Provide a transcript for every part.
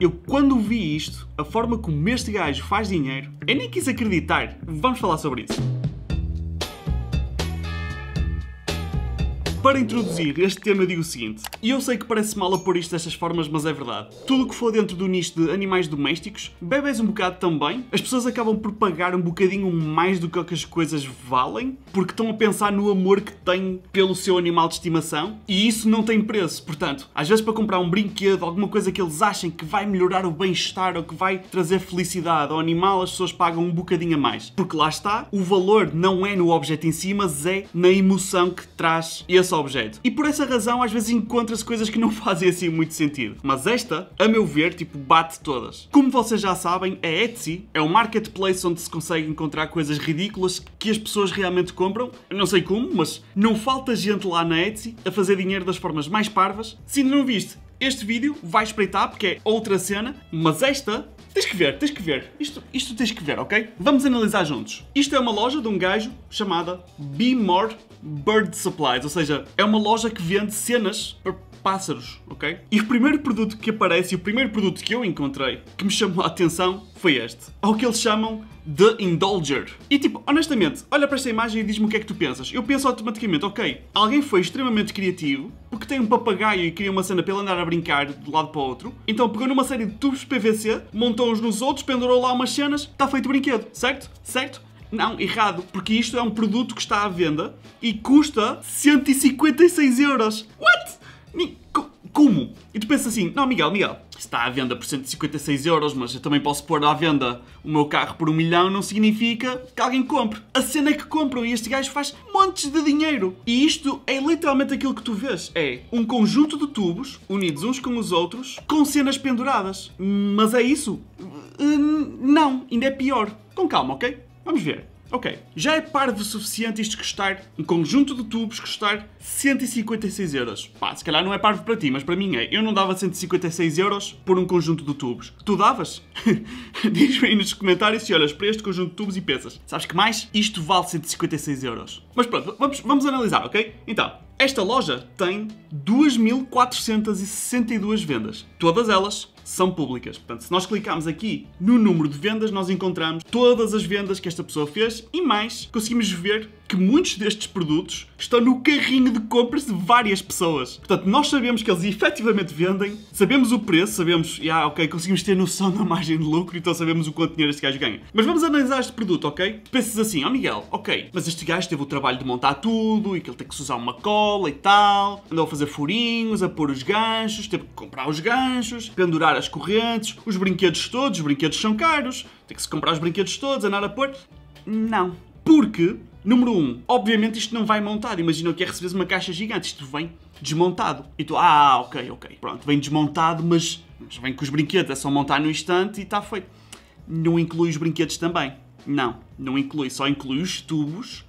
Eu quando vi isto, a forma como este gajo faz dinheiro, eu nem quis acreditar. Vamos falar sobre isso. Para introduzir este tema digo o seguinte, e eu sei que parece mal a pôr isto destas formas, mas é verdade. Tudo o que for dentro do nicho de animais domésticos, bebes um bocado também, as pessoas acabam por pagar um bocadinho mais do que as coisas valem, porque estão a pensar no amor que têm pelo seu animal de estimação, e isso não tem preço. Portanto, às vezes para comprar um brinquedo, alguma coisa que eles achem que vai melhorar o bem-estar ou que vai trazer felicidade ao animal, as pessoas pagam um bocadinho a mais. Porque lá está, o valor não é no objeto em si, mas é na emoção que traz esse objeto. E por essa razão, às vezes encontra-se coisas que não fazem assim muito sentido. Mas esta, a meu ver, tipo, bate todas. Como vocês já sabem, a Etsy é um marketplace onde se consegue encontrar coisas ridículas que as pessoas realmente compram. não sei como, mas não falta gente lá na Etsy a fazer dinheiro das formas mais parvas. Se ainda não viste, este vídeo vai espreitar porque é outra cena, mas esta Tens que ver, tens que ver. Isto, isto tens que ver, ok? Vamos analisar juntos. Isto é uma loja de um gajo chamada Be More Bird Supplies, ou seja, é uma loja que vende cenas para pássaros, ok? E o primeiro produto que aparece, e o primeiro produto que eu encontrei que me chamou a atenção foi este. Ao que eles chamam The Indulger. E tipo, honestamente, olha para esta imagem e diz-me o que é que tu pensas. Eu penso automaticamente, ok, alguém foi extremamente criativo, porque tem um papagaio e cria uma cena para ele andar a brincar de lado para o outro, então pegou numa série de tubos PVC, montou-os nos outros, pendurou lá umas cenas, está feito o brinquedo, certo? Certo? Não, errado, porque isto é um produto que está à venda e custa 156 euros. What? Como? E tu pensas assim, não, Miguel, Miguel, está à venda por 156 euros, mas eu também posso pôr à venda o meu carro por um milhão, não significa que alguém compre. A cena é que compram e este gajo faz montes de dinheiro. E isto é literalmente aquilo que tu vês. É um conjunto de tubos, unidos uns com os outros, com cenas penduradas. Mas é isso? Hum, não, ainda é pior. Com calma, ok? Vamos ver. Ok, já é parvo o suficiente isto custar, um conjunto de tubos custar 156 euros. Pá, se calhar não é parvo para ti, mas para mim é. Eu não dava 156 euros por um conjunto de tubos. Tu davas? Diz-me aí nos comentários se olhas para este conjunto de tubos e pensas, sabes que mais? Isto vale 156 euros. Mas pronto, vamos, vamos analisar, ok? Então, esta loja tem 2.462 vendas. Todas elas são públicas. Portanto, se nós clicarmos aqui no número de vendas, nós encontramos todas as vendas que esta pessoa fez e mais conseguimos ver que muitos destes produtos estão no carrinho de compras de várias pessoas. Portanto, nós sabemos que eles efetivamente vendem, sabemos o preço, sabemos, ah, yeah, ok, conseguimos ter noção da margem de lucro, então sabemos o quanto dinheiro este gajo ganha. Mas vamos analisar este produto, ok? Pensas assim, ó oh, Miguel, ok, mas este gajo teve o trabalho de montar tudo e que ele tem que usar uma cola e tal, andou a fazer furinhos, a pôr os ganchos, teve que comprar os ganchos, pendurar as correntes, os brinquedos todos, os brinquedos são caros, tem que se comprar os brinquedos todos, andar a pôr. Não, porque, número um, obviamente isto não vai montar. Imagina que é receber uma caixa gigante, isto vem desmontado. E tu, ah, ok, ok, pronto, vem desmontado, mas, mas vem com os brinquedos, é só montar no instante e está feito. Não inclui os brinquedos também. Não, não inclui, só inclui os tubos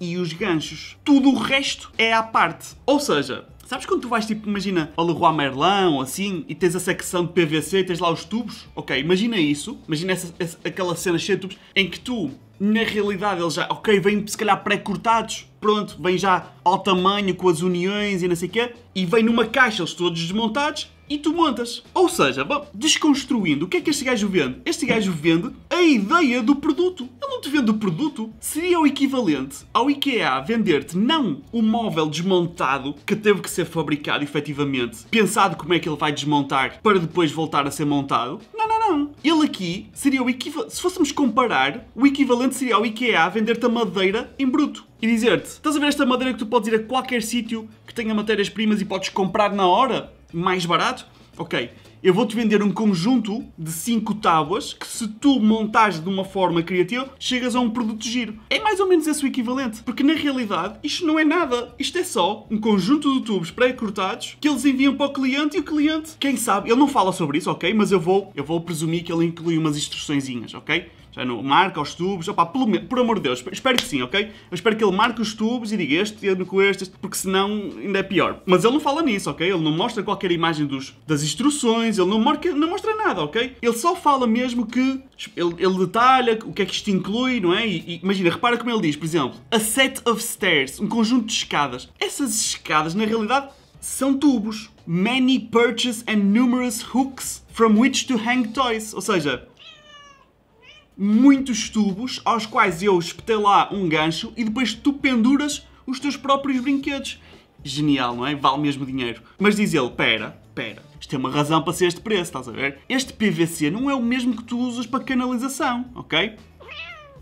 e os ganchos. Tudo o resto é à parte. Ou seja, Sabes quando tu vais, tipo, imagina, ao Leroy Merlin ou assim, e tens a secção de PVC, tens lá os tubos? Ok, imagina isso. Imagina essa, essa, aquela cena cheia de tubos em que tu, na realidade, eles já, ok, vêm se calhar pré-cortados, pronto, vêm já ao tamanho, com as uniões e não sei o quê, e vêm numa caixa, eles todos desmontados, e tu montas. Ou seja, bom, desconstruindo, o que é que este gajo vende? Este gajo vende a ideia do produto. Ele não te vende o produto. Seria o equivalente ao IKEA vender-te não o móvel desmontado que teve que ser fabricado efetivamente, pensado como é que ele vai desmontar para depois voltar a ser montado. Não, não, não. Ele aqui seria o equivalente. Se fôssemos comparar, o equivalente seria ao IKEA vender-te a madeira em bruto e dizer-te: estás a ver esta madeira que tu podes ir a qualquer sítio que tenha matérias-primas e podes comprar na hora? mais barato, ok, eu vou-te vender um conjunto de 5 tábuas que se tu montares de uma forma criativa, chegas a um produto giro. É mais ou menos esse o equivalente, porque na realidade isto não é nada. Isto é só um conjunto de tubos pré-cortados que eles enviam para o cliente e o cliente, quem sabe, ele não fala sobre isso, ok? Mas eu vou, eu vou presumir que ele inclui umas instruçõezinhas, ok? Já não marca os tubos, opá, pelo, por amor de Deus, espero que sim, ok? Eu espero que ele marque os tubos e diga este, eu com este, este, porque senão ainda é pior. Mas ele não fala nisso, ok? Ele não mostra qualquer imagem dos, das instruções, ele não, marca, não mostra nada, ok? Ele só fala mesmo que ele, ele detalha o que é que isto inclui, não é? E, e, imagina, repara como ele diz, por exemplo, a set of stairs, um conjunto de escadas. Essas escadas, na realidade, são tubos. Many perches and numerous hooks from which to hang toys. Ou seja, muitos tubos aos quais eu espetei lá um gancho e depois tu penduras os teus próprios brinquedos. Genial, não é? Vale mesmo dinheiro. Mas diz ele, pera, pera, isto tem é uma razão para ser este preço, estás a ver? Este PVC não é o mesmo que tu usas para canalização, ok?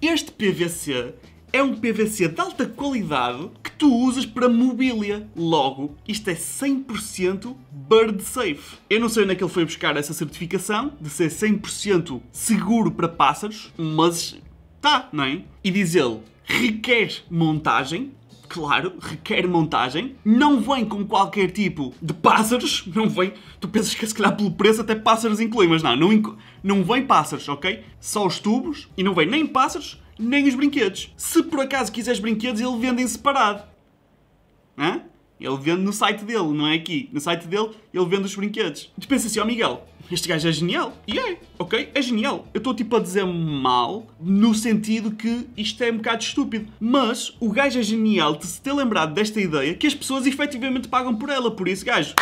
Este PVC é um PVC de alta qualidade que tu usas para mobília. Logo, isto é 100% Bird Safe. Eu não sei onde é que ele foi buscar essa certificação de ser 100% seguro para pássaros, mas tá, não é? E diz ele, requer montagem, claro, requer montagem, não vem com qualquer tipo de pássaros, não vem, tu pensas que é, se calhar pelo preço até pássaros inclui, mas não, não, não vem pássaros, ok? Só os tubos, e não vem nem pássaros, nem os brinquedos. Se por acaso quiseres brinquedos, ele vende em separado. Hã? Ele vende no site dele, não é aqui. No site dele, ele vende os brinquedos. Tu pensa assim, ó oh Miguel, este gajo é genial. E é, ok? É genial. Eu estou tipo a dizer mal, no sentido que isto é um bocado estúpido. Mas o gajo é genial de se ter lembrado desta ideia que as pessoas efetivamente pagam por ela. Por isso, gajo,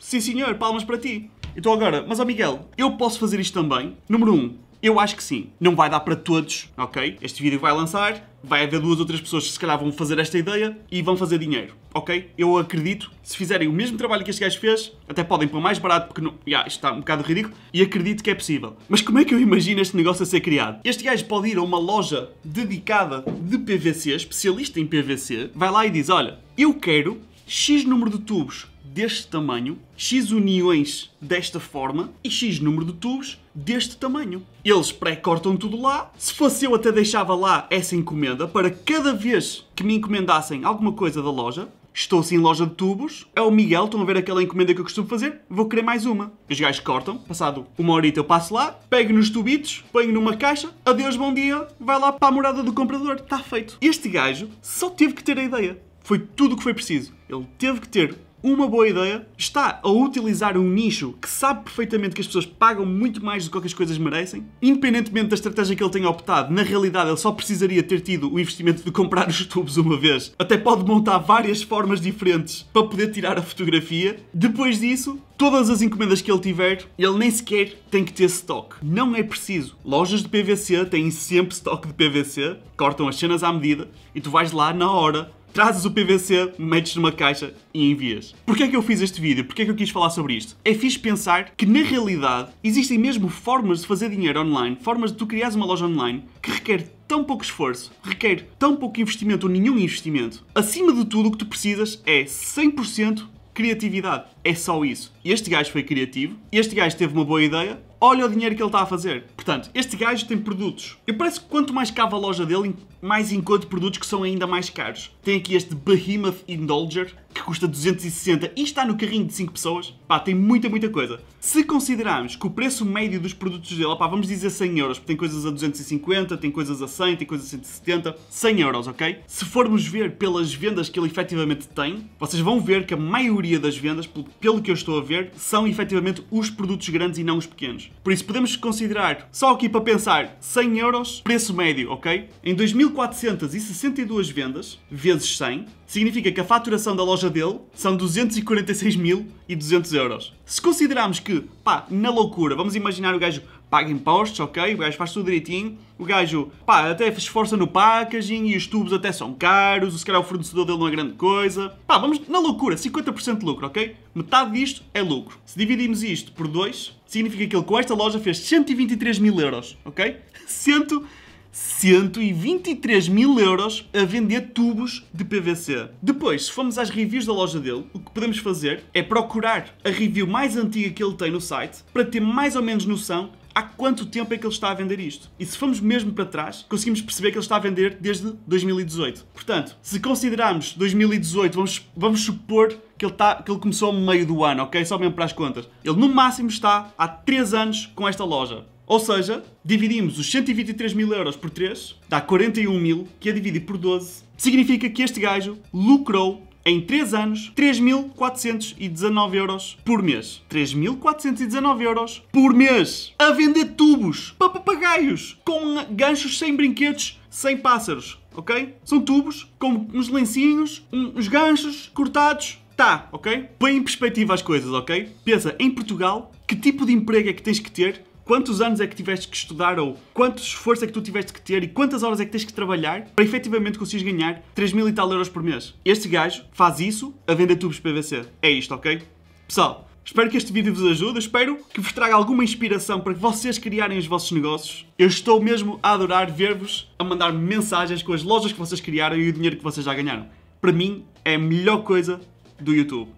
sim senhor, palmas para ti. Então agora, mas ó oh Miguel, eu posso fazer isto também? Número 1. Um, eu acho que sim. Não vai dar para todos, ok? Este vídeo vai lançar, vai haver duas outras pessoas que se calhar vão fazer esta ideia e vão fazer dinheiro, ok? Eu acredito, se fizerem o mesmo trabalho que este gajo fez, até podem pôr mais barato porque não... Yeah, isto está um bocado ridículo e acredito que é possível. Mas como é que eu imagino este negócio a ser criado? Este gajo pode ir a uma loja dedicada de PVC, especialista em PVC, vai lá e diz, olha, eu quero X número de tubos deste tamanho, X uniões desta forma e X número de tubos deste tamanho. Eles pré-cortam tudo lá. Se fosse eu até deixava lá essa encomenda para cada vez que me encomendassem alguma coisa da loja, Estou sim em loja de tubos. É o Miguel, estão a ver aquela encomenda que eu costumo fazer? Vou querer mais uma. Os gajos cortam, passado uma horita eu passo lá, pego nos tubitos, ponho numa caixa, adeus, bom dia, vai lá para a morada do comprador, está feito. Este gajo só teve que ter a ideia. Foi tudo o que foi preciso. Ele teve que ter uma boa ideia, está a utilizar um nicho que sabe perfeitamente que as pessoas pagam muito mais do que as coisas merecem. Independentemente da estratégia que ele tenha optado, na realidade ele só precisaria ter tido o investimento de comprar os tubos uma vez. Até pode montar várias formas diferentes para poder tirar a fotografia. Depois disso, todas as encomendas que ele tiver, ele nem sequer tem que ter stock. Não é preciso. Lojas de PVC têm sempre stock de PVC, cortam as cenas à medida e tu vais lá na hora trazes o PVC, metes numa caixa e envias. Porquê é que eu fiz este vídeo? Porquê é que eu quis falar sobre isto? É fixe pensar que, na realidade, existem mesmo formas de fazer dinheiro online, formas de tu criares uma loja online que requer tão pouco esforço, requer tão pouco investimento ou nenhum investimento. Acima de tudo, o que tu precisas é 100% criatividade. É só isso. Este gajo foi criativo, este gajo teve uma boa ideia, olha o dinheiro que ele está a fazer. Portanto, este gajo tem produtos. Eu parece que quanto mais cava a loja dele, mas encontro produtos que são ainda mais caros. Tem aqui este Behemoth Indulger, que custa 260 e está no carrinho de 5 pessoas, pá, tem muita, muita coisa. Se considerarmos que o preço médio dos produtos dele, pá, vamos dizer 100 euros, porque tem coisas a 250, tem coisas a 100, tem coisas a 170, 100 euros, ok? Se formos ver pelas vendas que ele efetivamente tem, vocês vão ver que a maioria das vendas, pelo que eu estou a ver, são efetivamente os produtos grandes e não os pequenos. Por isso podemos considerar, só aqui para pensar, 100 euros, preço médio, ok? Em 2462 vendas, vezes 100, significa que a faturação da loja loja dele são 246.200 euros. Se considerarmos que, pá, na loucura, vamos imaginar o gajo paga impostos, ok? O gajo faz tudo direitinho. O gajo, pá, até esforça no packaging e os tubos até são caros. Se calhar o fornecedor dele não é grande coisa. Pá, vamos na loucura, 50% de lucro, ok? Metade disto é lucro. Se dividimos isto por 2, significa que ele com esta loja fez 123 mil euros, ok? 123 123 mil euros a vender tubos de PVC. Depois, se formos às reviews da loja dele, o que podemos fazer é procurar a review mais antiga que ele tem no site para ter mais ou menos noção há quanto tempo é que ele está a vender isto. E se formos mesmo para trás, conseguimos perceber que ele está a vender desde 2018. Portanto, se considerarmos 2018, vamos, vamos supor que ele, tá, que ele começou ao meio do ano, ok? Só mesmo para as contas. Ele no máximo está há 3 anos com esta loja. Ou seja, dividimos os 123 mil euros por 3, dá 41 mil, que é dividido por 12, significa que este gajo lucrou em 3 anos 3.419 euros por mês. 3.419 euros por mês a vender tubos para papagaios com ganchos sem brinquedos, sem pássaros, ok? São tubos com uns lencinhos, uns ganchos cortados. Tá, ok? Põe em perspectiva as coisas, ok? Pensa, em Portugal, que tipo de emprego é que tens que ter quantos anos é que tiveste que estudar ou quanto esforço é que tu tiveste que ter e quantas horas é que tens que trabalhar para efetivamente conseguires ganhar 3 mil e tal euros por mês. Este gajo faz isso a vender tubos PVC. É isto, ok? Pessoal, espero que este vídeo vos ajude, espero que vos traga alguma inspiração para que vocês criarem os vossos negócios. Eu estou mesmo a adorar ver-vos a mandar mensagens com as lojas que vocês criaram e o dinheiro que vocês já ganharam. Para mim, é a melhor coisa do YouTube.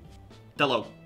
Até logo!